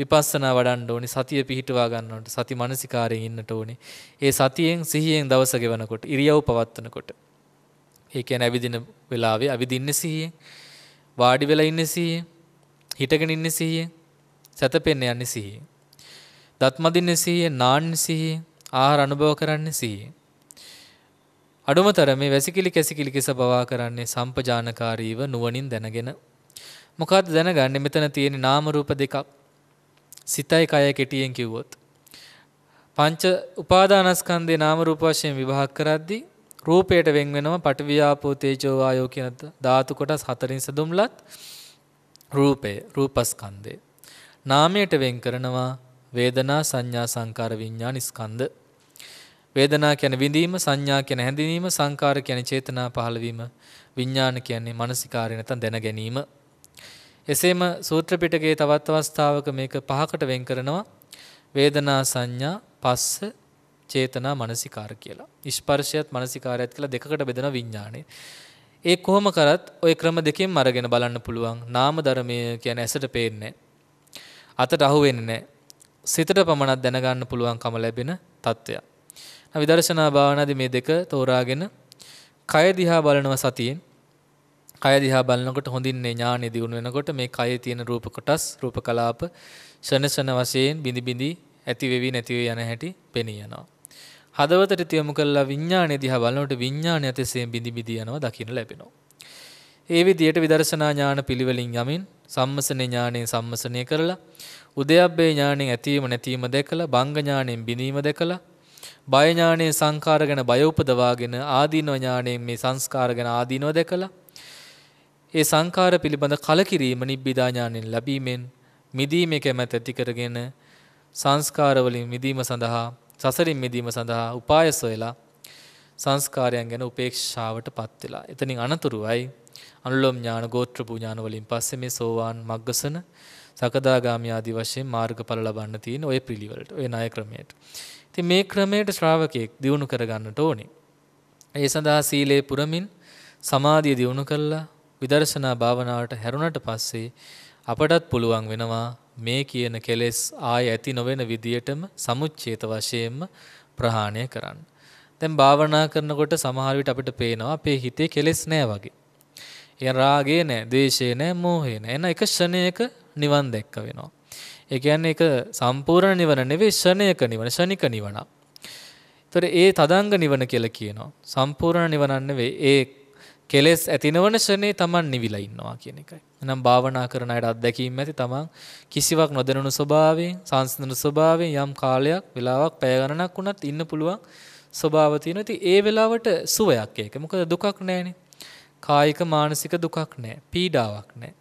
විපස්සනා වඩන්න ඕනේ සතිය පිහිටවා ගන්න ඕනේ සති මානසිකාරයෙන් ඉන්නට ඕනේ ඒ සතියෙන් සිහියෙන් දවස ගෙවනකොට ඉරියව් පවත්වනකොට ඒ කියන්නේ ඇවිදින වෙලාවේ ඇවිදින්නේ සිහියෙන් වාඩි වෙලා ඉන්නේ සිහියෙන් හිටගෙන ඉන්නේ සිහියෙන් සැතපෙන්න යන්නේ සිහියෙන් දත් මදින්නේ සිහියෙන් නාන්නේ සිහියෙන් ආහාර අනුභව කරන්නේ සිහියෙන් අඩුමතර මේ වැසිකිලි කැසිකිලි කෙස බවා කරන්නේ සම්පජානකාරීව නුවණින් දැනගෙන මොකද්ද දැනගන්නේ මෙතන තියෙන නාම රූප දෙකක් සිතයි කය කෙටියෙන් කිව්වොත්. පංච උපාදානස්කන්ධේ නාම රූප වශයෙන් විභාග කරද්දී රූපයට වෙන් වෙනම පටවියාපෝ තේජෝ වායෝ කියන ධාතු කොටස් හතරින් සඳුම්ලත් රූපය රූපස්කන්ධේ. නාමයට වෙන් කරනවා වේදනා සංඥා සංකාර විඥාන ස්කන්ධ. වේදනා කියන විඳීම සංඥා කියන හැඳිනීම සංකාර කියන චේතනා පහළවීම විඥාන කියන්නේ මානසිකාරය නැත්නම් දැන ගැනීම එසේම සූත්‍ර පිටකයේ තවත් අවස්ථාවක මේක පහකට වෙන් කරනවා. වේදනා සංඥා පස්ස චේතනා මනසිකාර කියලා. ස්පර්ශයත් මනසිකාරයත් කියලා දෙකකට බෙදෙන විඥාණය. ඒ කොහොම කරත් ওই ක්‍රම දෙකෙන්ම අරගෙන බලන්න පුළුවන්. නාම ධර්මය කියන්නේ ඇසට පේන්නේ අතට අහු වෙන්නේ සිතට පමණක් දැනගන්න පුළුවන්කම ලැබෙන தত্ত্বයක්. විදර්ශනා භාවනාදී මේ දෙක තෝරාගෙන කය දිහා බලනවා සතියෙන් කය දිහා බලනකොට හොඳින්නේ ඥානෙ දිනු වෙනකොට මේ කයේ තියෙන රූප කොටස් රූප කලාප ශනසන වශයෙන් බිඳි බිඳි ඇති වෙවි නැති වෙවි යන හැටි පෙනී යනවා. හදවතට තියමු කළා විඥානෙ දිහා බලනකොට විඥානය ඇතසෙන් බිඳි බිඳි යනවා දකින්න ලැබෙනවා. ඒ විදිහට විදර්ශනා ඥාන පිළිවෙලින් යමින් සම්මසන ඥාණයෙන් සම්මසනය කරලා උදයබ්බේ ඥාණයෙන් ඇතිවීම නැතිවීම දැකලා බංග ඥාණයෙන් බිඳීම දැකලා බය ඥාණයෙන් සංකාර ගැන බය උපදවාගෙන ආදීනව ඥාණයෙන් මේ සංස්කාර ගැන ආදීනව දැකලා ඒ සංඛාර පිළිබඳ කලකිරීම නිබ්බිදා ඥාණයෙන් ලැබීමෙන් මිදීමේ කැමැත්ත ඇති කරගෙන සංස්කාර වලින් මිදීම සඳහා සසරින් මිදීම සඳහා උපාය සොයලා සංස්කාරයන් ගැන උපේක්ෂාවටපත් වෙලා එතනින් අනතුරුවයි අනුලෝම ඥාන ගෝත්‍ර පුඥාන වලින් පස්සේ මේ සෝවාන් මග්ගසන සකදාගාමී ආදී වශයෙන් මාර්ගඵල ලබන්න තියෙන ওই පිළිවෙලට ওই ණය ක්‍රමයට. ඉතින් මේ ක්‍රමයට ශ්‍රාවකයෙක් දියුණු කරගන්නට ඕනේ. ඒ සඳහා සීලේ පුරමින් සමාධිය දියුණු කළා විදර්ශනා භාවනාවට හැරුණට පස්සේ අපටත් පුළුවන් වෙනවා මේ කියන කෙලෙස් ආය ඇති නොවන විදියටම සමුච්චේත වශයෙන්ම ප්‍රහාණය කරන්න. දැන් භාවනා කරනකොට සමහර විට අපිට පේනවා අපේ හිතේ කෙලෙස් නෑ වගේ. ඒ රාගේ නෑ, දේශේ නෑ, මෝහේ නෑ. එන එක ෂණයක නිවන් දැක්ක වෙනවා. ඒ කියන්නේ ඒක සම්පූර්ණ නිවන නෙවෙයි ෂණයක නිවන, ෂණික නිවන. ඒතර ඒ තදංග නිවන කියලා කියනවා. සම්පූර්ණ නිවනක් නෙවෙයි ඒ කෙලෙස් ඇතිනවන ශනේ තමන් නිවිලා ඉන්නවා කියන එකයි. එනම් භාවනා කරන අයට අත්දැකීම් ඇති තමන් කිසිවක් නොදැනුණු ස්වභාවයෙන්, සංසිඳුණු ස්වභාවයෙන් යම් කාලයක්, වෙලාවක්, පැය ගණනක් වුණත් ඉන්න පුළුවන් ස්වභාව තියෙනවා. ඉතින් ඒ වෙලාවට සුවයක් ඒක. මොකද දුකක් නැහැනේ. කායික මානසික දුකක් නැහැ. පීඩාවක් නැහැ.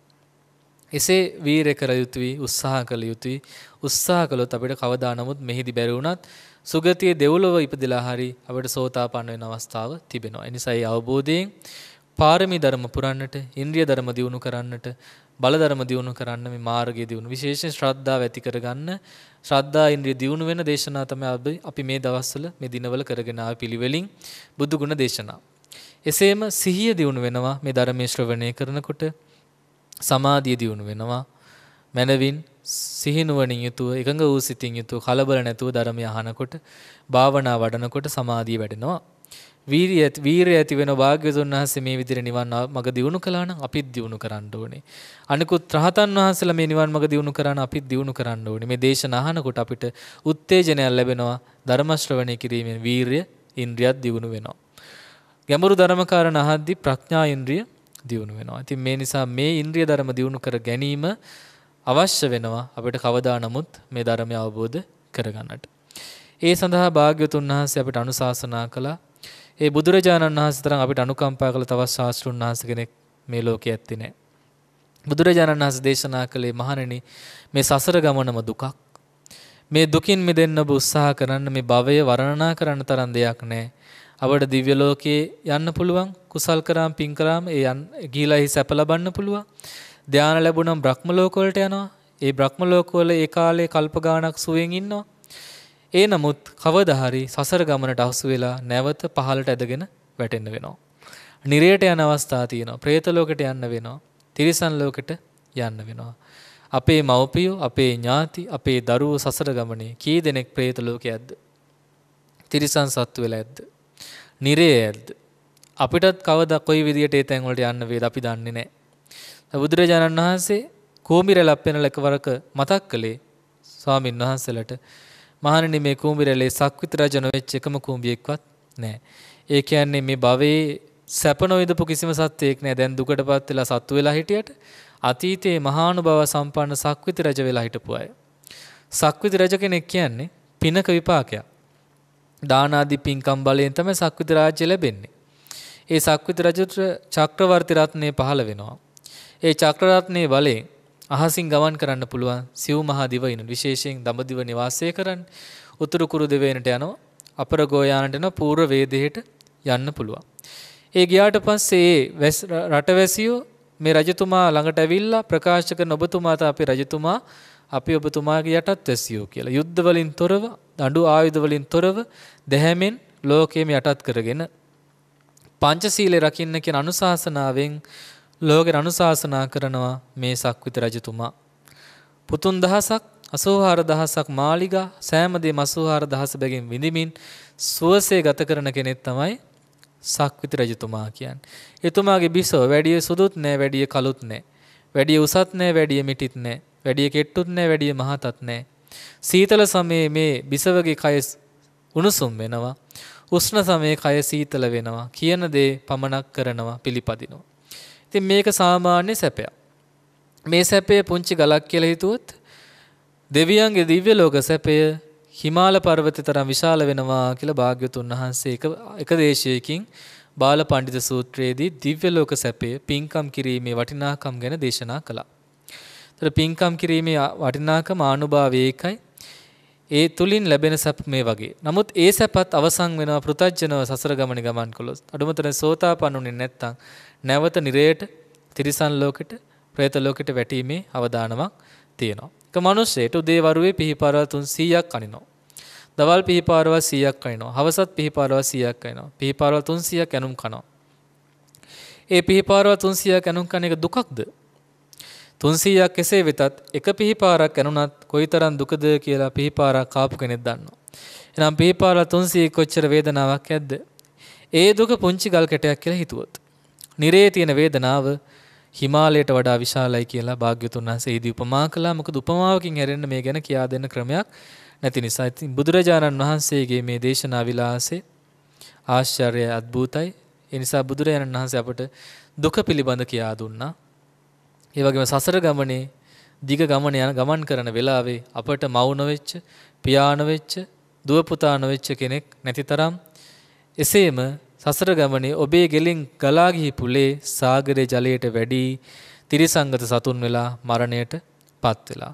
එසේ වීරය කළ යුතුයි, උත්සාහ කළ යුතුයි. උත්සාහ කළොත් අපිට කවදා නමුත් මෙහිදි බැරි වුණත් සුගතියේ දෙව්ලොව ඉපදලා හරි අපිට සෝතාපන්න වෙන අවස්ථාව තිබෙනවා. එනිසා ඒ අවබෝධයෙන් පාරමී ධර්ම පුරන්නට, ඉන්ද්‍රිය ධර්ම දියුණු කරන්නට, බල ධර්ම දියුණු කරන්න මේ මාර්ගයේ දියුණු විශේෂයෙන් ශ්‍රද්ධාව ඇති කරගන්න ශ්‍රද්ධා ඉන්ද්‍රිය දියුණු වෙන දේශනා තමයි අපි මේ දවස්වල මේ දිනවල කරගෙන ආව පිළිවෙලින් බුදු ගුණ දේශනා. එසේම සිහිය දියුණු වෙනවා මේ ධර්මයේ ශ්‍රවණය කරනකොට සමාධිය දියුණු වෙනවා මනවින් සිහිනුවණින් යුතුව එකඟ වූ සිතින් යුතුව කලබල නැතුව ධර්මය අහනකොට භාවනා වඩනකොට සමාධිය වැඩෙනවා වීරිය වීරිය ඇති වෙන භාග්‍යවතුන් වහන්සේ මේ විදිහට නිවන් මඟ දියුණු කළා නම් අපිත් දියුණු කරන්න ඕනේ. අනිකුත් රහතන් වහන්සේලා මේ නිවන් මඟ දියුණු කරා නම් අපිත් දියුණු කරන්න ඕනේ. මේ දේශන අහනකොට අපිට උත්තේජනයක් ලැබෙනවා. ධර්ම ශ්‍රවණය කිරීමෙන් වීරිය ඉන්ද්‍රියත් දියුණු වෙනවා. ගැඹුරු ධර්ම කාරණා අහද්දී ප්‍රඥා ඉන්ද්‍රිය දියුණු වෙනවා. ඉතින් මේ නිසා මේ ඉන්ද්‍රිය ධර්ම දියුණු කර ගැනීම අවශ්‍ය වෙනවා අපිට කවදා නමුත් මේ ධර්මය අවබෝධ කරගන්නට. ඒ සඳහා භාග්‍යවතුන් වහන්සේ අපිට අනුශාසනා කළා ඒ බුදුරජාණන් වහන්සේ තරම් අපිට අනුකම්පා කළ තවත් ශාස්ත්‍රුන් වහන්සේ කෙනෙක් මේ ලෝකේ ඇත්තේ නැහැ. බුදුරජාණන් වහන්සේ දේශනා කළේ මහණෙනි මේ සසර ගමනම දුකක්. මේ දුකින් මිදෙන්න ඔබ උත්සාහ කරන්න මේ භවය වර්ණනා කරන්න තරම් දෙයක් නැහැ. අපට දිව්‍ය ලෝකයේ යන්න පුළුවන් කුසල් කරාම් පින් කරාම් ඒ යන් ගිහිලාහි සැප ලබන්න පුළුවන්. ධානය ලැබුණම් බ්‍රහ්ම ලෝක වලට යනවා. ඒ බ්‍රහ්ම ලෝක වල ඒ කාලේ කල්ප ගාණක් සුවෙන් ඉන්නවා. ඒ නමුත් කවදාහරි සසර ගමනට අහසු වෙලා නැවත පහළට ඇදගෙන වැටෙන්න වෙනවා. නිරයට යන අවස්ථා තියෙනවා. പ്രേත ලෝකෙට යන්න වෙනවා. තිරිසන් ලෝකෙට යන්න වෙනවා. අපේ මව්පියෝ, අපේ ඥාති, අපේ දරුවෝ සසර ගමනේ කී දෙනෙක් പ്രേත ලෝකයේද? තිරිසන් සත්තු වෙලා ඇද්ද? නිරයේ ඇද්ද? අපිටත් කවදා කොයි විදියට ඒ තැන් වලට යන්න වේද අපි දන්නේ නැහැ. බුදුරජාණන් වහන්සේ කෝමිරලප් වෙනල එකවරක මතක් කළේ ස්වාමින් වහන්සේලට මහණෙනි මේ කූඹිරලේ සක්විත රජන වෙච්ච එකම කූඹියෙක්වත් නැහැ. ඒ කියන්නේ මේ භවයේ සැප නොවිඳපු කිසිම සත්වයක් නැහැ. දැන් දුකටපත් වෙලා සත්තු වෙලා හිටියට අතීතයේ මහානුභාව සම්පන්න සක්විත රජ වෙලා හිටපු අය. සක්විත රජ කෙනෙක් කියන්නේ පිනක විපාකයක්. දාන ආදී පින්කම් බලයෙන් තමයි සක්විත රාජ්‍ය ලැබෙන්නේ. ඒ සක්විත රජුට චක්‍රවර්ති රත්නය පහළ වෙනවා. ඒ චක්‍රරත්නයේ බලයෙන් අහසින් ගමන් කරන්න පුළුවන් සිව් මහා දිවයින විශේෂයෙන් දඹදිව නිවාසය කරන්න උතුරු කුරු දිවයිනට යනවා අපර ගෝයානට යනවා පූර්ව වේදෙහෙට යන්න පුළුවන්. ඒ ගියාට පස්සේ වැස් රටවැසියෝ මේ රජතුමා ළඟට ඇවිල්ලා ප්‍රකාශ කරන ඔබතුමා අපි රජතුමා අපි ඔබතුමාගේ යටත් වැසියෝ කියලා. යුද්ධ වලින් තොරව, දඬු ආයුධ වලින් තොරව දැහැමෙන් ලෝකයේම යටත් කරගෙන පංචශීලය රකින්න කියන අනුශාසනාවෙන් ලෝකෙට අනුශාසනා කරනවා මේ සක්විත රජතුමා. පුතුන් දහසක් අසූහාර දහසක් මාලිගා සෑමදේ මසූහාර දහස බැගින් විඳමින් සුවසේ ගත කරන කෙනෙක් තමයි සක්විති රජතුමා කියන්. එතුමාගේ බිසෝ වැඩිය සුදුත් නෑ වැඩිය කලුත් නෑ. වැඩිය උසත් නෑ වැඩිය මිටිත් නෑ වැඩිය කෙට්ටුත් නෑ වැඩිය මහතත් නෑ. සීතල සමයේ මේ බිසවගේ කය උණුසුම් වෙනවා. උෂ්ණ සමයේ කය සීතල වෙනවා කියන දේ පමණක් කරනවා පිළිපදිනවා. ඉතින් මේක සාමාන්‍ය සැපයක්. මේ සැපය පුංචි ගලක් කියලා හිතුවොත් දෙවියන්ගේ දිව්‍ය ලෝක සැපය හිමාල පර්වතය තරම් විශාල වෙනවා කියලා භාග්‍යතුන් වහන්සේ එක දේශයකින් බාල පණ්ඩිත සූත්‍රයේදී දිව්‍ය ලෝක සැපය පින්කම් කිරීමේ වටිනාකම් ගැන දේශනා කළා. ඒතර පින්කම් කිරීමේ වටිනාකම ආනුභාවය ඒකයි. ඒ තුලින් ලැබෙන සැප මේ වගේ. නමුත් ඒ සැපත් අවසන් වෙනවා පෘතජ්ජනව සසර ගමන ගමන් කළොත්. අඩුමතරේ සෝතාපන්නුනේ නැත්තම් නැවත නිරයට තිරිසන් ලෝකෙට ප්‍රේත ලෝකෙට වැටීමේ අවදානමක් තියෙනවා. එක මිනිස්සෙට උදේ වරුවේ පිහිපාරවල් 300ක් අනිනවා. දවල් පිහිපාරවල් 100ක් අනිනවා. හවසත් පිහිපාරවල් 100ක් අනිනවා. පිහිපාරවල් 300ක් ඇනුම් කනවා. ඒ පිහිපාරවල් 300ක් ඇනුම් කන එක දුකක්ද? 300ක් කෙසේ වෙතත් එක පිහිපාරක් ඇනුණත් කොයිතරම් දුකද කියලා පිහිපාරක් කාපු කෙනෙක් දන්නවා. එනම් පිහිපාරවල් 300 කොච්චර වේදනාවක් ඇද්ද? ඒ දුක පුංචි ගල් කැටයක් කියලා හිතුවොත්. නිරේ තියෙන වේදනාව හිමාලයට වඩා විශාලයි කියලා භාග්‍යතුන් වහන්සේ ඊදී උපමා කළා. මොකද උපමාවකින් හැරෙන්න මේ ගැන කියා දෙන්න ක්‍රමයක් නැති නිසා. ඉතින් බුදුරජාණන් වහන්සේගේ මේ දේශනා විලාසය ආශ්චර්යයි අద్භූතයි. ඒ නිසා බුදුරජාණන් වහන්සේ අපට දුක පිළිබඳ කියා දුන්නා. ඒ වගේම සසර ගමනේ දිග ගමන යන ගමන් කරන වෙලාවේ අපට මවුන වෙච්ච, පියාණ වෙච්ච, දුව පුතාණ වෙච්ච කෙනෙක් නැතිතරම් එසේම සසර ගමනේ ඔබේ ගෙලින් ගලා ගිහි පුලේ සාගරේ ජලයට වැඩි තිරිසංගත සතුන් වෙලා මරණයට පත් වෙලා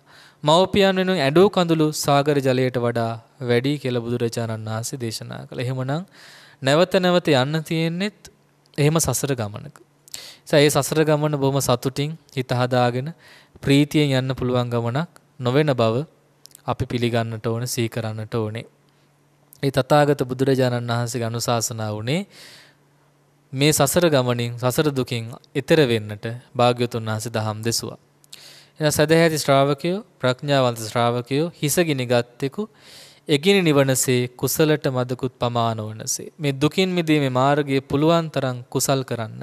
මව්පියන් වෙනුවෙන් ඇඬෝ කඳුළු සාගර ජලයට වඩා වැඩි කියලා බුදුරජාණන් වහන්සේ දේශනා කළා. එහෙමනම් නැවත නැවත යන්න තියෙන්නේත් එහෙම සසර ගමනක. ඒ සසර ගමන බොහොම සතුටින් හිත හදාගෙන ප්‍රීතියෙන් යන්න පුළුවන් ගමනක් නොවන බව අපි පිළිගන්නට ඕන, සිහි කරන්නට ඕනේ. ඒ තථාගත බුදුරජාණන් වහන්සේගේ අනුශාසනා වුණේ මේ සසර ගමනින් සසර දුකින් එතර වෙන්නට භාග්‍යවතුන් වහන්සේ දහම් දෙසුවා. එන සදහැති ශ්‍රාවකයෝ ප්‍රඥාවන්ත ශ්‍රාවකයෝ හිසගිනි ගත්තෙකු එගිනි නිවනසේ කුසලට මදකුත් පමානවනසේ. මේ දුකින් මිදීමේ මාර්ගය පුළුවන් තරම් කුසල් කරන්න.